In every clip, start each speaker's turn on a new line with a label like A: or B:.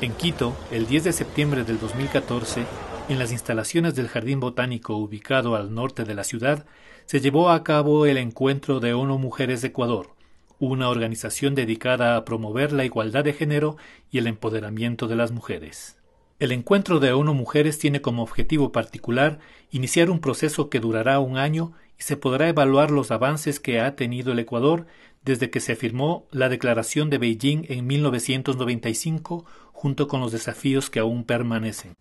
A: En Quito, el 10 de septiembre del 2014, en las instalaciones del Jardín Botánico ubicado al norte de la ciudad, se llevó a cabo el encuentro de ONU Mujeres de Ecuador, una organización dedicada a promover la igualdad de género y el empoderamiento de las mujeres. El encuentro de ONU Mujeres tiene como objetivo particular iniciar un proceso que durará un año y se podrá evaluar los avances que ha tenido el Ecuador desde que se firmó la Declaración de Beijing en 1995 junto con los desafíos que aún permanecen.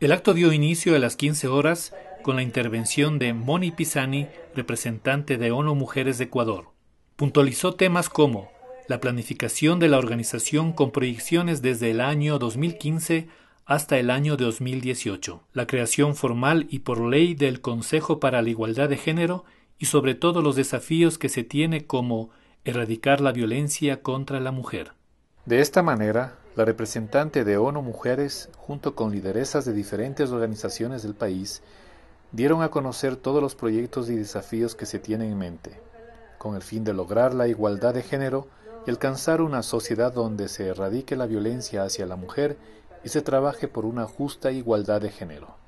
A: El acto dio inicio a las 15 horas con la intervención de Moni Pisani, representante de ONU Mujeres de Ecuador. Puntualizó temas como la planificación de la organización con proyecciones desde el año 2015 hasta el año 2018, la creación formal y por ley del Consejo para la Igualdad de Género y sobre todo los desafíos que se tiene como erradicar la violencia contra la mujer. De esta manera, la representante de ONU Mujeres, junto con lideresas de diferentes organizaciones del país, dieron a conocer todos los proyectos y desafíos que se tienen en mente, con el fin de lograr la igualdad de género y alcanzar una sociedad donde se erradique la violencia hacia la mujer y se trabaje por una justa igualdad de género.